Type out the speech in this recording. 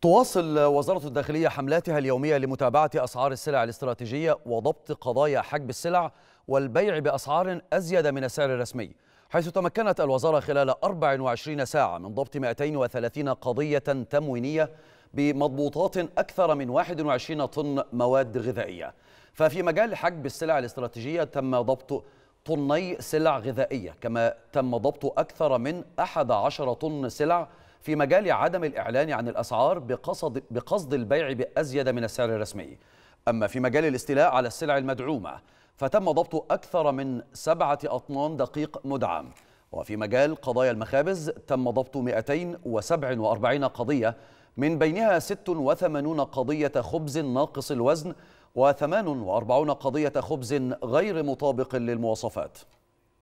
تواصل وزارة الداخلية حملاتها اليومية لمتابعة أسعار السلع الاستراتيجية وضبط قضايا حجب السلع والبيع بأسعار أزيد من السعر الرسمي حيث تمكنت الوزارة خلال 24 ساعة من ضبط 230 قضية تموينية بمضبوطات أكثر من 21 طن مواد غذائية ففي مجال حجب السلع الاستراتيجية تم ضبط طني سلع غذائية كما تم ضبط أكثر من 11 طن سلع في مجال عدم الإعلان عن الأسعار بقصد, بقصد البيع بأزيد من السعر الرسمي أما في مجال الاستيلاء على السلع المدعومة فتم ضبط أكثر من سبعة أطنان دقيق مدعم وفي مجال قضايا المخابز تم ضبط 247 قضية من بينها 86 قضية خبز ناقص الوزن و48 قضية خبز غير مطابق للمواصفات